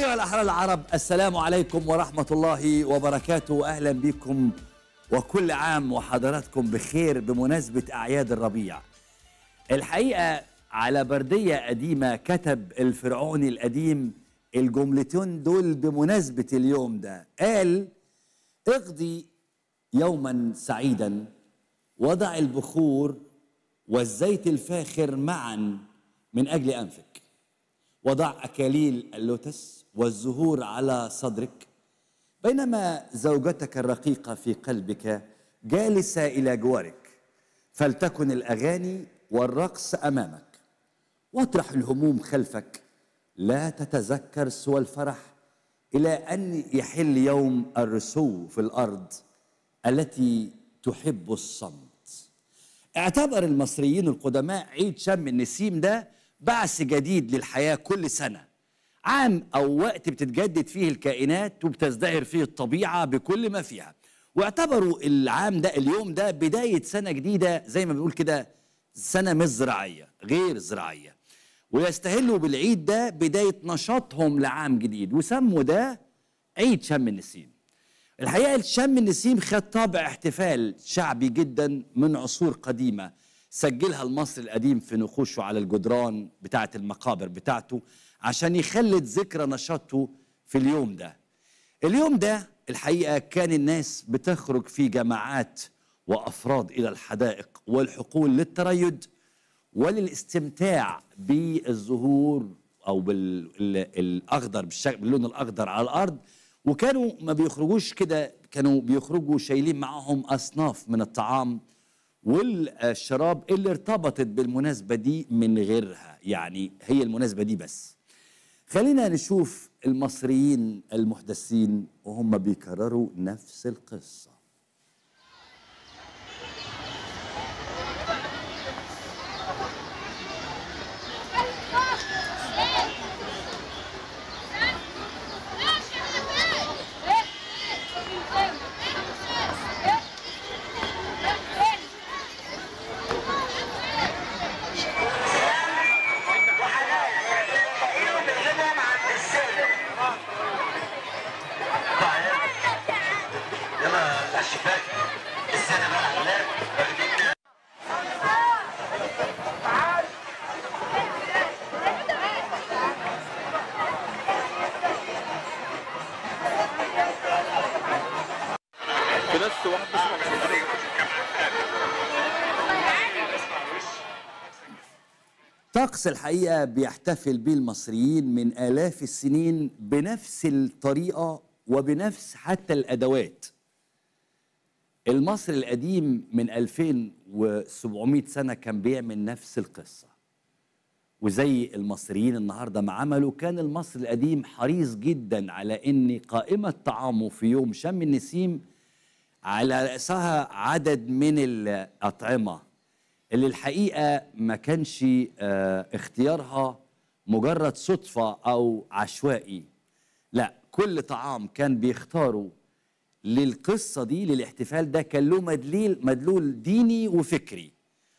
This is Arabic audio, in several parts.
أيها الأحرار العرب السلام عليكم ورحمة الله وبركاته أهلا بكم وكل عام وحضراتكم بخير بمناسبة أعياد الربيع الحقيقة على بردية قديمة كتب الفرعوني القديم الجملتين دول بمناسبة اليوم ده قال اقضي يوما سعيدا وضع البخور والزيت الفاخر معا من أجل أنفك وضع أكاليل اللوتس والزهور على صدرك بينما زوجتك الرقيقة في قلبك جالسة إلى جوارك فلتكن الأغاني والرقص أمامك واطرح الهموم خلفك لا تتذكر سوى الفرح إلى أن يحل يوم الرسو في الأرض التي تحب الصمت اعتبر المصريين القدماء عيد شم النسيم ده بعث جديد للحياة كل سنة عام أو وقت بتتجدد فيه الكائنات وبتزدهر فيه الطبيعة بكل ما فيها واعتبروا العام ده اليوم ده بداية سنة جديدة زي ما بنقول كده سنة مش زراعية غير زراعية ويستهلوا بالعيد ده بداية نشاطهم لعام جديد وسموا ده عيد شم النسيم الحقيقة شم النسيم خد طابع احتفال شعبي جدا من عصور قديمة سجلها المصري القديم في نقوشه على الجدران بتاعة المقابر بتاعته عشان يخلد ذكرى نشاطه في اليوم ده اليوم ده الحقيقة كان الناس بتخرج في جماعات وأفراد إلى الحدائق والحقول للتريد وللاستمتاع بالزهور أو بالأخضر باللون الأخضر على الأرض وكانوا ما بيخرجوش كده كانوا بيخرجوا شايلين معاهم أصناف من الطعام والشراب اللي ارتبطت بالمناسبة دي من غيرها يعني هي المناسبة دي بس خلينا نشوف المصريين المحدثين وهم بيكرروا نفس القصة طقس الحقيقه بيحتفل به المصريين من الاف السنين بنفس الطريقه وبنفس حتى الادوات المصري القديم من 2700 سنه كان بيعمل نفس القصه وزي المصريين النهارده ما عملوا كان المصري القديم حريص جدا على ان قائمه طعامه في يوم شم النسيم على راسها عدد من الاطعمه اللي الحقيقه ما كانش آه، اختيارها مجرد صدفه او عشوائي لا كل طعام كان بيختاره للقصه دي للاحتفال ده كان له مدليل مدلول ديني وفكري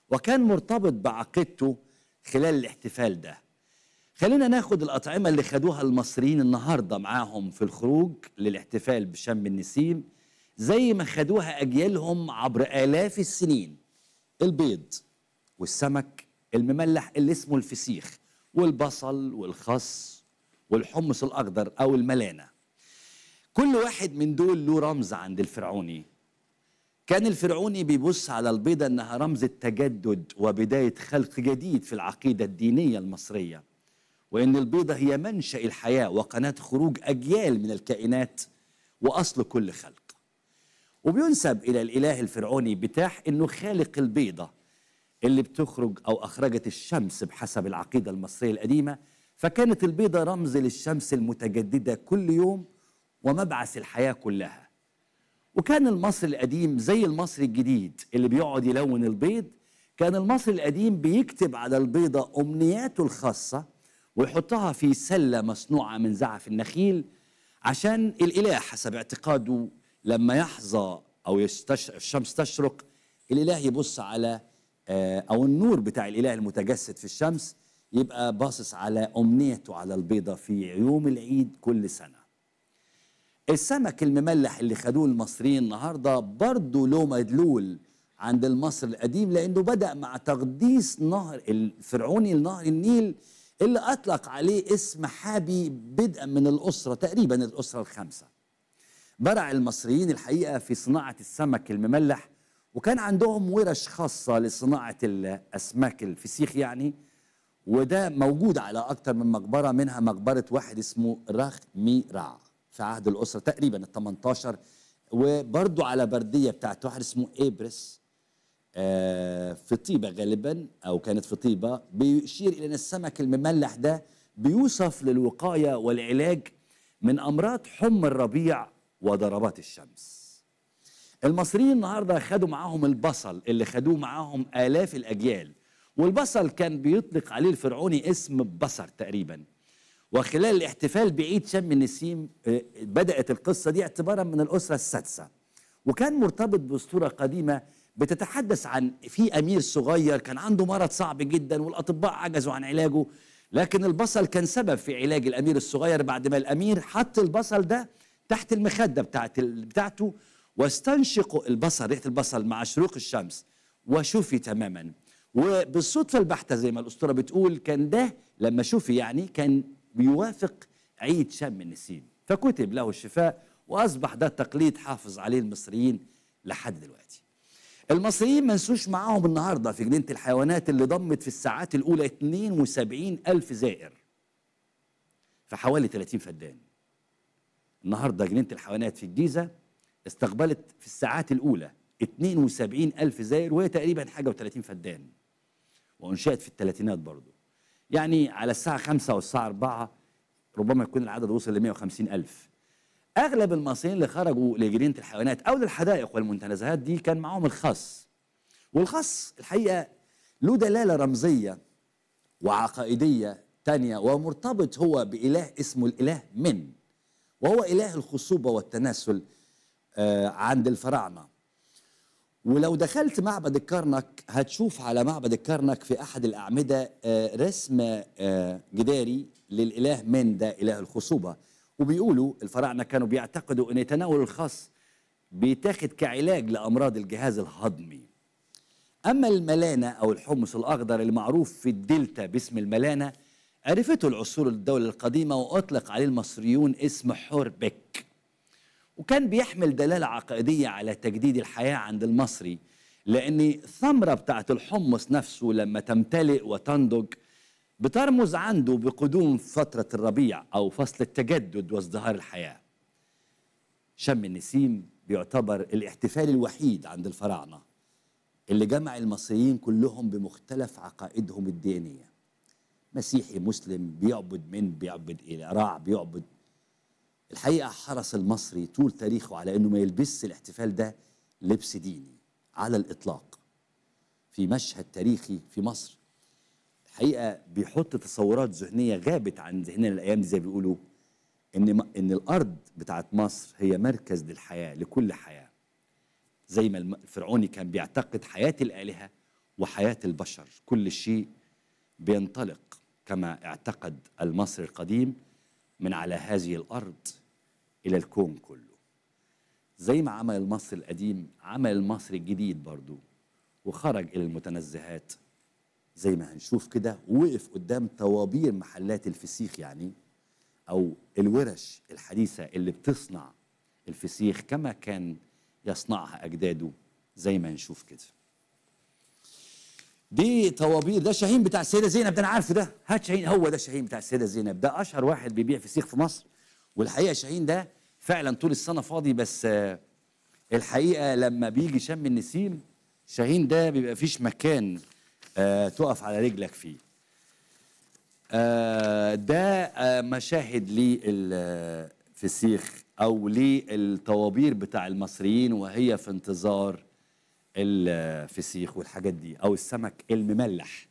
وكان مرتبط بعقيدته خلال الاحتفال ده خلينا ناخد الأطعمة اللي خدوها المصريين النهاردة معاهم في الخروج للاحتفال بشم النسيم زي ما خدوها أجيالهم عبر آلاف السنين البيض والسمك المملح اللي اسمه الفسيخ والبصل والخس والحمص الأخضر أو الملانة كل واحد من دول له رمز عند الفرعوني كان الفرعوني بيبص على البيضة أنها رمز التجدد وبداية خلق جديد في العقيدة الدينية المصرية وأن البيضة هي منشأ الحياة وقناة خروج أجيال من الكائنات وأصل كل خلق وبينسب إلى الإله الفرعوني بتاح أنه خالق البيضة اللي بتخرج أو أخرجت الشمس بحسب العقيدة المصرية القديمة فكانت البيضة رمز للشمس المتجددة كل يوم ومبعث الحياة كلها وكان المصري القديم زي المصري الجديد اللي بيقعد يلون البيض كان المصري القديم بيكتب على البيضة أمنياته الخاصة ويحطها في سلة مصنوعة من زعف النخيل عشان الإله حسب اعتقاده لما يحظى او الشمس تشرق الاله يبص على آه، او النور بتاع الاله المتجسد في الشمس يبقى باصص على امنيته على البيضه في يوم العيد كل سنه السمك المملح اللي خدوه المصريين النهارده برضه له مدلول عند المصر القديم لانه بدا مع تقديس نهر الفرعوني لنهر النيل اللي اطلق عليه اسم حابي بدءا من الاسره تقريبا الاسره الخامسه برع المصريين الحقيقه في صناعه السمك المملح وكان عندهم ورش خاصه لصناعه الاسماك الفسيخ يعني وده موجود على أكثر من مقبره منها مقبره واحد اسمه رخميرع في عهد الاسره تقريبا ال 18 وبرضه على برديه بتاعت واحد اسمه ابرس آه في طيبه غالبا او كانت في طيبه بيشير الى ان السمك المملح ده بيوصف للوقايه والعلاج من امراض حمى الربيع وضربات الشمس المصريين النهارده خدوا معاهم البصل اللي خدوه معاهم آلاف الأجيال والبصل كان بيطلق عليه الفرعوني اسم بصر تقريبا وخلال الاحتفال بعيد شم النسيم آه، بدأت القصة دي اعتبارا من الأسرة السادسة وكان مرتبط بأسطورة قديمة بتتحدث عن في أمير صغير كان عنده مرض صعب جدا والأطباء عجزوا عن علاجه لكن البصل كان سبب في علاج الأمير الصغير بعد ما الأمير حط البصل ده تحت المخدة بتاعت بتاعته واستنشق البصر ريحة البصل مع شروق الشمس وشفي تماما وبالصدفة البحتة زي ما الأسطورة بتقول كان ده لما شفي يعني كان بيوافق عيد شم النسيم فكتب له الشفاء وأصبح ده تقليد حافظ عليه المصريين لحد دلوقتي المصريين منسوش معاهم النهاردة في جنينة الحيوانات اللي ضمت في الساعات الأولى 72 ألف زائر في حوالي 30 فدان النهارده جنينه الحيوانات في الجيزه استقبلت في الساعات الاولى 72 ألف زائر وهي تقريبا حاجة و30 فدان وأنشأت في الثلاثينات برضو يعني على الساعة 5 والساعة 4 ربما يكون العدد وصل ل 150 ألف أغلب المصريين اللي خرجوا لجنينة الحيوانات أو للحدائق والمنتزهات دي كان معاهم الخاص والخاص الحقيقة له دلالة رمزية وعقائدية تانية ومرتبط هو بإله اسمه الإله من وهو إله الخصوبة والتناسل آه، عند الفراعنة ولو دخلت معبد الكرنك هتشوف على معبد الكرنك في أحد الأعمدة آه، رسم آه، جداري للإله من ده إله الخصوبة وبيقولوا الفراعنة كانوا بيعتقدوا أن تناول الخاص بيتاخد كعلاج لأمراض الجهاز الهضمي أما الملانة أو الحمص الأخضر المعروف في الدلتا باسم الملانة عرفته العصور الدولة القديمة وأطلق عليه المصريون اسم حوربك وكان بيحمل دلالة عقائدية على تجديد الحياة عند المصري لأن الثمرة بتاعة الحمص نفسه لما تمتلئ وتنضج بترمز عنده بقدوم فترة الربيع أو فصل التجدد وازدهار الحياة شم النسيم بيعتبر الاحتفال الوحيد عند الفراعنة اللي جمع المصريين كلهم بمختلف عقائدهم الدينيه مسيحي مسلم بيعبد من بيعبد إلى راع بيعبد الحقيقة حرص المصري طول تاريخه على أنه ما يلبسش الاحتفال ده لبس ديني على الإطلاق في مشهد تاريخي في مصر الحقيقة بيحط تصورات ذهنية غابت عن ذهننا الأيام دي زي بيقولوا إن, إن الأرض بتاعت مصر هي مركز للحياة لكل حياة زي ما الفرعوني كان بيعتقد حياة الآلهة وحياة البشر كل شيء بينطلق كما اعتقد المصري القديم من على هذه الأرض إلى الكون كله زي ما عمل المصري القديم عمل المصري الجديد برضو وخرج إلى المتنزهات زي ما هنشوف كده وقف قدام طوابير محلات الفسيخ يعني أو الورش الحديثة اللي بتصنع الفسيخ كما كان يصنعها أجداده زي ما نشوف كده دي طوابير ده شاهين بتاع السيده زينب ده انا عارفه ده هات شاهين هو ده شاهين بتاع السيده زينب ده اشهر واحد بيبيع فسيخ في مصر والحقيقه شاهين ده فعلا طول السنه فاضي بس آه، الحقيقه لما بيجي شم النسيم شاهين ده بيبقى فيش مكان آه، تقف على رجلك فيه آه، ده مشاهد للفسيخ او للطوابير بتاع المصريين وهي في انتظار الفسيخ والحاجات دي او السمك المملح